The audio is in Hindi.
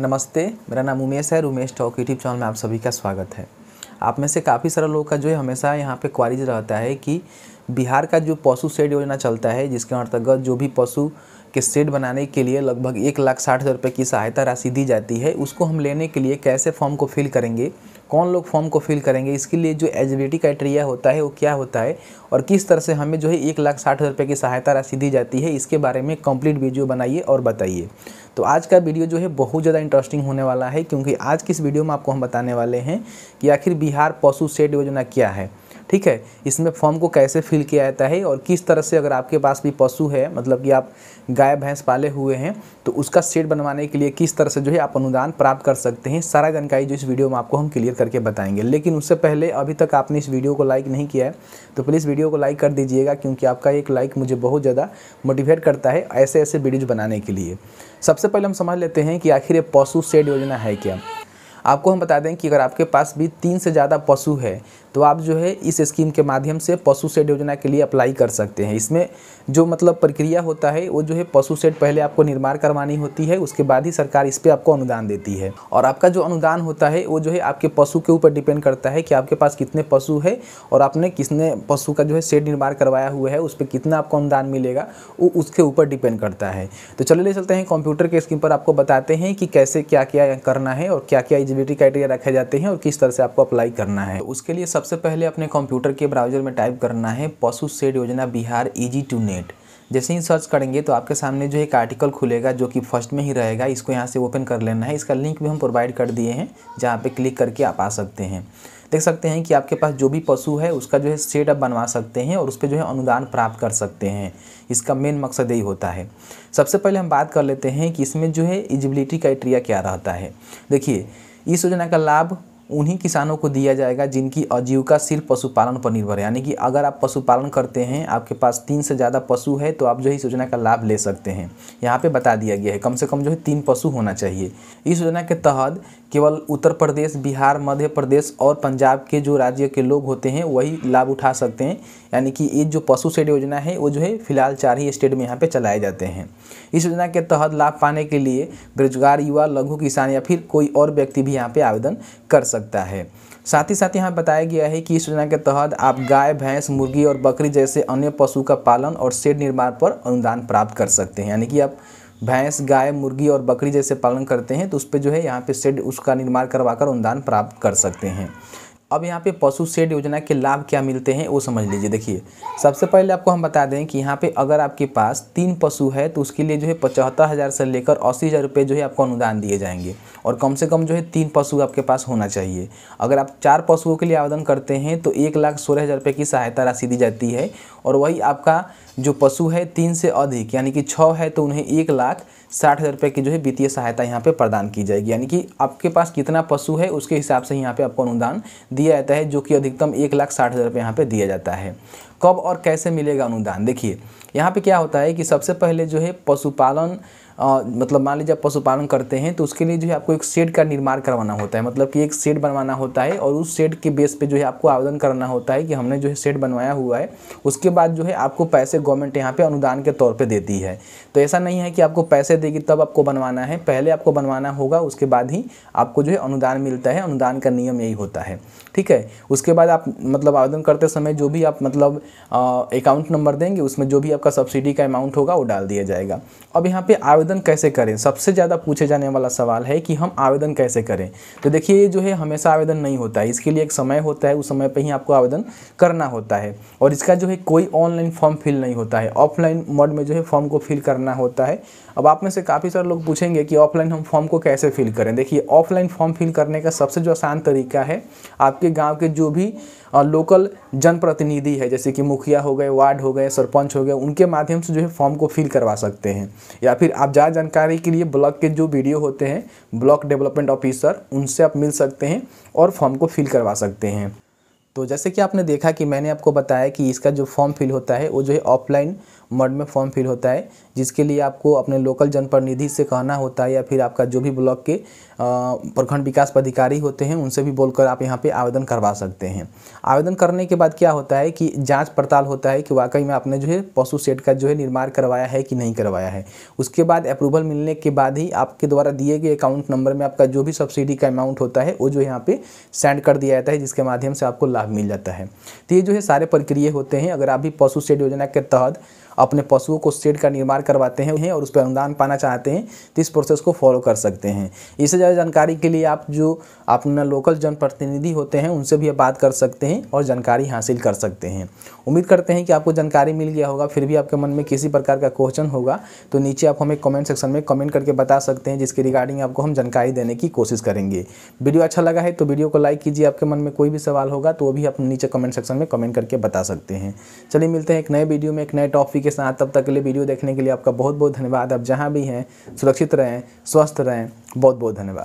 नमस्ते मेरा नाम उमेश है उमेश टॉक यूट्यूब चैनल में आप सभी का स्वागत है आप में से काफ़ी सारे लोगों का जो है हमेशा यहाँ पे क्वारीज रहता है कि बिहार का जो पशु शेड योजना चलता है जिसके अंतर्गत जो भी पशु के शेड बनाने के लिए लगभग एक लाख साठ हज़ार रुपये की सहायता राशि दी जाती है उसको हम लेने के लिए कैसे फॉर्म को फिल करेंगे कौन लोग फॉर्म को फिल करेंगे इसके लिए जो एजिबिलिटी क्राइटेरिया होता है वो क्या होता है और किस तरह से हमें जो है एक लाख साठ हज़ार रुपये की सहायता राशि दी जाती है इसके बारे में कंप्लीट वीडियो बनाइए और बताइए तो आज का वीडियो जो है बहुत ज़्यादा इंटरेस्टिंग होने वाला है क्योंकि आज की इस वीडियो में आपको हम बताने वाले हैं कि आखिर बिहार पशु सेट योजना क्या है ठीक है इसमें फॉर्म को कैसे फिल किया जाता है और किस तरह से अगर आपके पास भी पशु है मतलब कि आप गाय भैंस पाले हुए हैं तो उसका सेट बनवाने के लिए किस तरह से जो है आप अनुदान प्राप्त कर सकते हैं सारा जानकारी जो इस वीडियो में आपको हम क्लियर करके बताएंगे लेकिन उससे पहले अभी तक आपने इस वीडियो को लाइक नहीं किया है तो प्लीज़ वीडियो को लाइक कर दीजिएगा क्योंकि आपका एक लाइक मुझे बहुत ज़्यादा मोटिवेट करता है ऐसे ऐसे वीडियोज़ बनाने के लिए सबसे पहले हम समझ लेते हैं कि आखिर ये पशु सेट योजना है क्या आपको हम बता दें कि अगर आपके पास भी तीन से ज़्यादा पशु है तो आप जो है इस स्कीम के माध्यम से पशु सेट योजना के लिए अप्लाई कर सकते हैं इसमें जो मतलब प्रक्रिया होता है वो जो है पशु सेट पहले आपको निर्माण करवानी होती है उसके बाद ही सरकार इस पर आपको अनुदान देती है और आपका जो अनुदान होता है वो जो है आपके पशु के ऊपर डिपेंड करता है कि आपके पास कितने पशु है और आपने किसने पशु का जो है सेट निर्माण करवाया हुआ है उस पर कितना आपको अनुदान मिलेगा वो उसके ऊपर डिपेंड करता है तो चले ले चलते हैं कंप्यूटर के स्कीम पर आपको बताते हैं कि कैसे क्या क्या करना है और क्या क्या एलिजिबिलिटी क्राइटेरिया रखे जाते हैं और किस तरह से आपको अप्लाई करना है उसके लिए सबसे पहले अपने कंप्यूटर के ब्राउजर में टाइप करना है पशु सेड योजना बिहार ईजी टू नेट जैसे ही सर्च करेंगे तो आपके सामने जो एक आर्टिकल खुलेगा जो कि फर्स्ट में ही रहेगा इसको यहाँ से ओपन कर लेना है इसका लिंक भी हम प्रोवाइड कर दिए हैं जहाँ पे क्लिक करके आप आ सकते हैं देख सकते हैं कि आपके पास जो भी पशु है उसका जो है सेट आप बनवा सकते हैं और उस पर जो है अनुदान प्राप्त कर सकते हैं इसका मेन मकसद यही होता है सबसे पहले हम बात कर लेते हैं कि इसमें जो है इजिबिलिटी क्राइटेरिया क्या रहता है देखिए ಈ ಯೋಜನೆಯ ಲಾಭ उन्हीं किसानों को दिया जाएगा जिनकी आजीविका सिर्फ पशुपालन पर निर्भर है यानी कि अगर आप पशुपालन करते हैं आपके पास तीन से ज़्यादा पशु है तो आप जो है इस योजना का लाभ ले सकते हैं यहाँ पे बता दिया गया है कम से कम जो है तीन पशु होना चाहिए इस योजना के तहत केवल उत्तर प्रदेश बिहार मध्य प्रदेश और पंजाब के जो राज्य के लोग होते हैं वही लाभ उठा सकते हैं यानी कि ये जो पशु सेड योजना है वो जो है फिलहाल चार ही स्टेट में यहाँ पे चलाए जाते हैं इस योजना के तहत लाभ पाने के लिए बेरोजगार युवा लघु किसान या फिर कोई और व्यक्ति भी यहाँ पे आवेदन कर सकते सकता है साथ ही साथ यहाँ बताया गया है कि इस योजना के तहत आप गाय भैंस मुर्गी और बकरी जैसे अन्य पशु का पालन और शेड निर्माण पर अनुदान प्राप्त कर सकते हैं यानी कि आप भैंस गाय मुर्गी और बकरी जैसे पालन करते हैं तो उस पर जो है यहाँ पे शेड उसका निर्माण करवाकर अनुदान प्राप्त कर सकते हैं अब यहाँ पे पशु शेड योजना के लाभ क्या मिलते हैं वो समझ लीजिए देखिए सबसे पहले आपको हम बता दें कि यहाँ पे अगर आपके पास तीन पशु है तो उसके लिए जो है पचहत्तर हज़ार से लेकर अस्सी हज़ार रुपये जो है आपको अनुदान दिए जाएंगे और कम से कम जो है तीन पशु आपके पास होना चाहिए अगर आप चार पशुओं के लिए आवेदन करते हैं तो एक लाख सोलह हज़ार रुपये की सहायता राशि दी जाती है और वही आपका जो पशु है तीन से अधिक यानी कि छः है तो उन्हें एक लाख साठ हज़ार रुपये की जो है वित्तीय सहायता यहाँ पे प्रदान की जाएगी यानी कि आपके पास कितना पशु है उसके हिसाब से यहाँ पे आपको अनुदान दिया जाता है जो कि अधिकतम एक लाख साठ हज़ार रुपये यहाँ पे दिया जाता है कब और कैसे मिलेगा अनुदान देखिए यहाँ पे क्या होता है कि सबसे पहले जो है पशुपालन मतलब मान लीजिए आप पशुपालन करते हैं तो उसके लिए जो है आपको एक शेड का निर्माण करवाना होता है मतलब कि एक शेड बनवाना होता है और उस शेड के बेस पे जो है आपको आवेदन करना होता है कि हमने जो है शेड बनवाया हुआ है उसके बाद जो है आपको पैसे गवर्नमेंट यहाँ पे अनुदान के तौर पर देती है तो ऐसा नहीं है कि आपको पैसे देगी तब आपको बनवाना है पहले आपको बनवाना होगा उसके बाद ही आपको जो है अनुदान मिलता है अनुदान का नियम यही होता है ठीक है उसके बाद आप मतलब आवेदन करते समय जो भी आप मतलब अकाउंट नंबर देंगे उसमें जो भी आपका सब्सिडी का अमाउंट होगा वो डाल दिया जाएगा अब यहाँ पे आवेदन कैसे करें सबसे ज़्यादा पूछे जाने वाला सवाल है कि हम आवेदन कैसे करें तो देखिए ये जो है हमेशा आवेदन नहीं होता है इसके लिए एक समय होता है उस समय पर ही आपको आवेदन करना होता है और इसका जो है कोई ऑनलाइन फॉर्म फिल नहीं होता है ऑफलाइन मोड में जो है फॉर्म को फिल करना होता है अब आप में से काफ़ी सारे लोग पूछेंगे कि ऑफलाइन हम फॉर्म को कैसे फिल करें देखिए ऑफलाइन फॉर्म फिल करने का सबसे जो आसान तरीका है आपके गाँव के जो भी लोकल जनप्रतिनिधि है जैसे कि मुखिया हो गए वार्ड हो गए सरपंच हो गए उनके माध्यम से जो है फॉर्म को फिल करवा सकते हैं या फिर आप ज़्यादा जानकारी के लिए ब्लॉक के जो वीडियो होते हैं ब्लॉक डेवलपमेंट ऑफिसर उनसे आप मिल सकते हैं और फॉर्म को फिल करवा सकते हैं तो जैसे कि आपने देखा कि मैंने आपको बताया कि इसका जो फॉर्म फिल होता है वो जो है ऑफलाइन मड में फॉर्म फिल होता है जिसके लिए आपको अपने लोकल जनप्रतिनिधि से कहना होता है या फिर आपका जो भी ब्लॉक के प्रखंड विकास पदाधिकारी होते हैं उनसे भी बोलकर आप यहाँ पे आवेदन करवा सकते हैं आवेदन करने के बाद क्या होता है कि जांच पड़ताल होता है कि वाकई में आपने जो है पशु सेट का जो है निर्माण करवाया है कि नहीं करवाया है उसके बाद अप्रूवल मिलने के बाद ही आपके द्वारा दिए गए अकाउंट नंबर में आपका जो भी सब्सिडी का अमाउंट होता है वो जो यहाँ पे सेंड कर दिया जाता है जिसके माध्यम से आपको लाभ मिल जाता है तो ये जो है सारे प्रक्रिया होते हैं अगर आप भी पशु सेट योजना के तहत अपने पशुओं को शेड का निर्माण करवाते हैं और उस पर अनुदान पाना चाहते हैं तो इस प्रोसेस को फॉलो कर सकते हैं इससे ज़्यादा जानकारी के लिए आप जो अपना लोकल जनप्रतिनिधि होते हैं उनसे भी बात कर सकते हैं और जानकारी हासिल कर सकते हैं उम्मीद करते हैं कि आपको जानकारी मिल गया होगा फिर भी आपके मन में किसी प्रकार का क्वेश्चन होगा तो नीचे आप हमें कमेंट सेक्शन में कमेंट करके बता सकते हैं जिसके रिगार्डिंग आपको हम जानकारी देने की कोशिश करेंगे वीडियो अच्छा लगा है तो वीडियो को लाइक कीजिए आपके मन में कोई भी सवाल होगा तो वो भी आप नीचे कमेंट सेक्शन में कमेंट करके बता सकते हैं चलिए मिलते हैं एक नए वीडियो में एक नए टॉपिक के साथ तब तक के लिए वीडियो देखने के लिए आपका बहुत बहुत धन्यवाद आप जहाँ भी हैं सुरक्षित रहें स्वस्थ रहें बहुत बहुत धन्यवाद